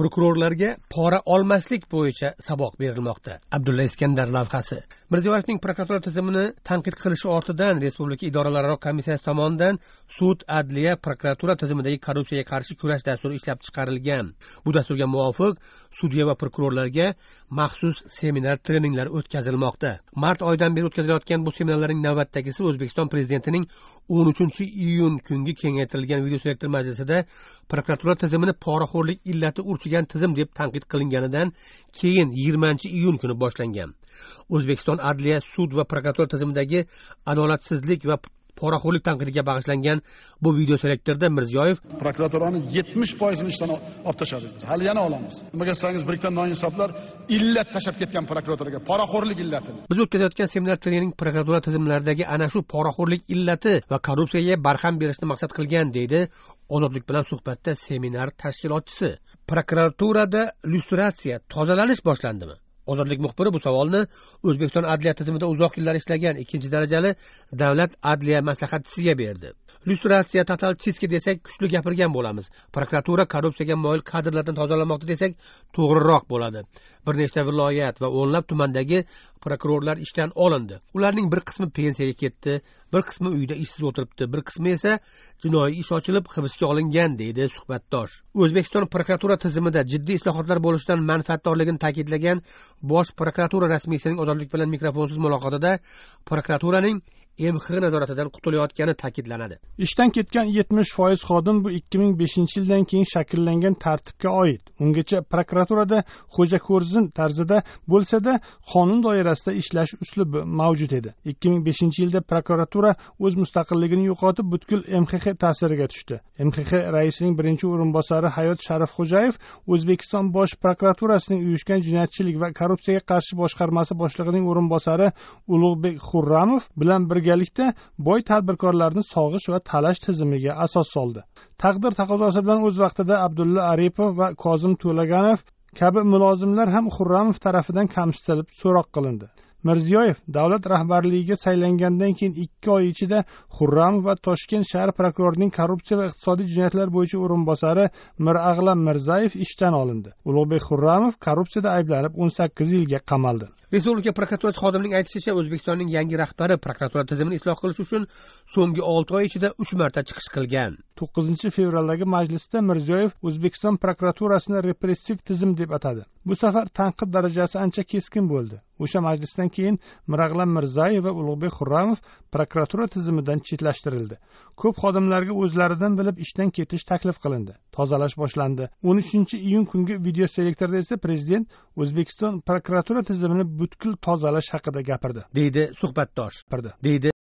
prokurorlarga pora olmaslik bo'yicha saboq berilmoqda abdulla iskandar lavhasi mirziyoyevning prokuratura tizimini tanqid qilishi ortidan respublika idoralararo komissiyasi tomonidan sud adliya prokuratura tizimidagi korrupsiyaga qarshi kurash dasturi ishlab chiqarilgan bu dasturga muvofiq sudya va prokurorlarga maxsus seminar treninglar o'tkazilmoqda mart oyidan beri o'tkazilayotgan bu seminarlarning navbatdagisi o'zbekiston prezidentining o'n uchinchi iyun kungi kengaytirilgan videoselektor majlisida prokuratura tizimini poraxo'rlik illati urchiga yuritigan tizim deb tanqid qilinganidan keyin yigirmanchi iyun kuni boshlangan o'zbekiston adliya sud va prokuratura tizimidagi adolatsizlik va poraxo'rlik tanqidiga bag'ishlangan bu video selektorda mirziyoyev prokuraturani yetmish foizini ishdan olib tashladik biz hali yana olamiz nimaga desangiz ikkita noinsoflar illat tashlab ketgan prokuraturaga poraxo'rlik illatini biz o'tkazayotgan seminar trening prokuratura tizimlaridagi ana shu poraxo'rlik illati va korrupsiyaga barham berishni maqsad qilgan deydi ozodlik bilan suhbatda seminar tashkilotchisi prokuraturada lyustratsiya tozalanish boshlandimi ozodlik muxbiri bu savolni o'zbekiston adliya tizimida uzoq yillar ishlagan ikkinchi darajali davlat adliya maslahatchisiga berdi lyustratsiya totalchistki desak kuchli gapirgan bo'lamiz prokuratura korrupsiyaga moyil kadrlardan tozalamoqda desak to'g'riroq bo'ladi bir nechta viloyat va o'nlab tumandagi prokurorlar ishdan olindi ularning bir qismi pensiyaga ketdi bir qismi uyda ishsiz o'tiribdi bir qismi esa jinoiy ish ochilib hibsga olingan deydi suhbatdosh o'zbekiston prokuratura tizimida jiddiy islohotlar bo'lishidan manfaatdorligini ta'kidlagan bosh prokuratura rasmiysining ozodlik bilan mikrofonsiz muloqotida prokuraturaning mx nazoratidan qutulayotgani ta'kidlanadi ishdan ketgan yetmish foiz xodim bu ikki ming beshinchi yildan keyin shakllangan tartibga oid ungacha prokuraturada xo'jako'rzin tarzida bo'lsada qonun doirasida ishlash uslubi mavjud edi ikki ming beshinchi yilda prokuratura o'z mustaqilligini yo'qotib butkul mxx ta'siriga tushdi mxx raisining birinchi o'rinbosari hayot sharifxo'jayev o'zbekiston bosh prokuraturasining uyushgan jinoyatchilik va korrupsiyaga qarshi boshqarmasi boshlig'ining o'rinbosari ulug'bek xurramov bilan bir birgalikda boy tadbirkorlarni sog'ish va talash tizimiga asos soldi taqdir taqozosi bilan o'z vaqtida abdulla aripov va kozim to'laganov kabi mulozimlar ham xurramov tarafidan kamsitilib so'roq qilindi mirziyoyev davlat rahbarligiga saylangandan keyin ikki oy ichida xurram va toshkent shahar prokurorining korrupsiya va iqtisodiy jinoyatlar bo'yicha o'rinbosari mirag'lam mirzayev ishdan olindi ulug'bek xurramov korrupsiyada ayblanib o'n sakkiz yilga qamaldi respublika prokuraturasi xodimining aytishicha o'zbekistonning yangi rahbari prokuratura tizimini isloh qilish uchun so'nggi olti oy ichida uch marta chiqish qilgan to'qqizinchi fevraldagi majlisda mirziyoyev o'zbekiston prokuraturasini repressiv tizim deb atadi bu safar tanqid darajasi ancha keskin bo'ldi o'sha majlisdan keyin mirag'lan mirzayev va ulug'bek xurramov prokuratura tizimidan chetlashtirildi ko'p xodimlarga o'zlaridan bilib ishdan ketish taklif qilindi tozalash boshlandi o'n uchinchi iyun kungi videoselektorda esa prezident o'zbekiston prokuratura tizimini butkul tozalash haqida gapirdi deydi suhbatdosh deydi